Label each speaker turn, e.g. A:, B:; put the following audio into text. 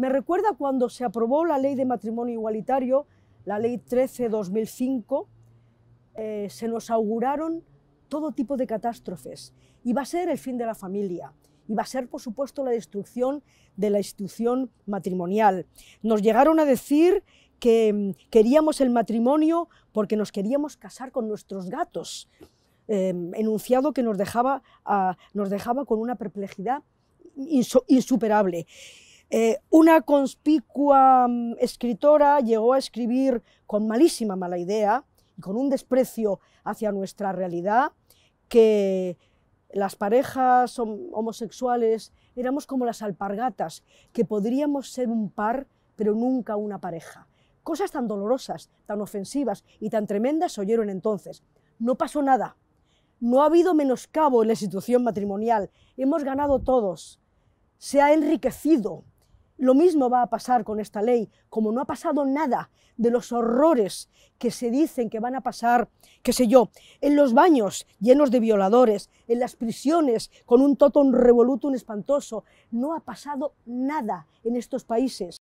A: Me recuerda cuando se aprobó la ley de matrimonio igualitario, la ley 13-2005, eh, se nos auguraron todo tipo de catástrofes. Iba a ser el fin de la familia, iba a ser, por supuesto, la destrucción de la institución matrimonial. Nos llegaron a decir que mm, queríamos el matrimonio porque nos queríamos casar con nuestros gatos. Em, enunciado que nos dejaba, ah, nos dejaba con una perplejidad insuperable. Eh, una conspicua mm, escritora llegó a escribir con malísima mala idea y con un desprecio hacia nuestra realidad que las parejas homosexuales éramos como las alpargatas, que podríamos ser un par, pero nunca una pareja. Cosas tan dolorosas, tan ofensivas y tan tremendas se oyeron entonces. No pasó nada. No ha habido menoscabo en la institución matrimonial. Hemos ganado todos. Se ha enriquecido lo mismo va a pasar con esta ley, como no ha pasado nada de los horrores que se dicen que van a pasar, qué sé yo, en los baños llenos de violadores, en las prisiones con un totum revolutum espantoso. No ha pasado nada en estos países.